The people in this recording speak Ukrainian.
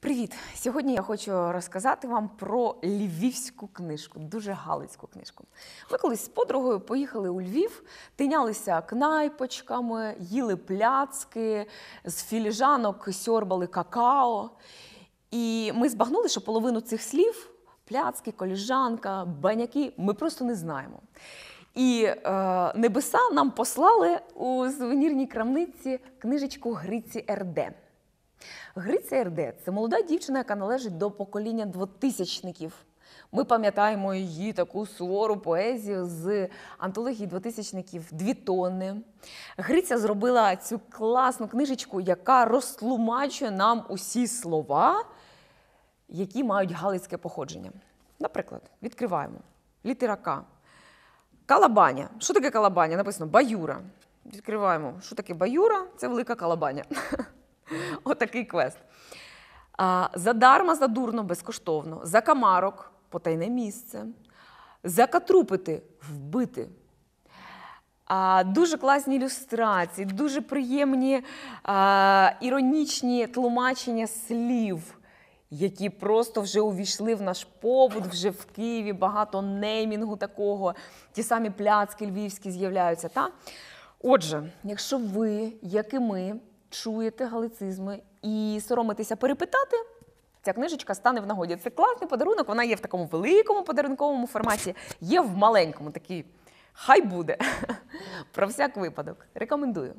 Привіт! Сьогодні я хочу розказати вам про львівську книжку, дуже галицьку книжку. Ми колись з подругою поїхали у Львів, тинялися кнайпочками, їли пляцки, з філіжанок сьорбали какао. І ми збагнули, що половину цих слів пляцки, коліжанка, баняки ми просто не знаємо. І е, небеса нам послали у сувенірній крамниці книжечку Гриці РД. Гриця РД це молода дівчина, яка належить до покоління двотисячників. Ми пам'ятаємо її таку сувору поезію з антології двотисячників дві тони. Гриця зробила цю класну книжечку, яка розтлумачує нам усі слова, які мають галицьке походження. Наприклад, відкриваємо літера К. Калабаня. Що таке калабаня? Написано баюра. Відкриваємо, що таке баюра це велика калабаня. Отакий квест. Задарма, задурно, безкоштовно. За камарок потайне місце. Закатрупити вбити. А, Дуже класні ілюстрації, дуже приємні а, іронічні тлумачення слів які просто вже увійшли в наш побут, вже в Києві багато неймінгу такого. Ті самі пляцки львівські з'являються. Та? Отже, якщо ви, як і ми, чуєте галицизми і соромитеся перепитати, ця книжечка стане в нагоді. Це класний подарунок, вона є в такому великому подарунковому форматі, є в маленькому такий. Хай буде! Про всяк випадок. Рекомендую.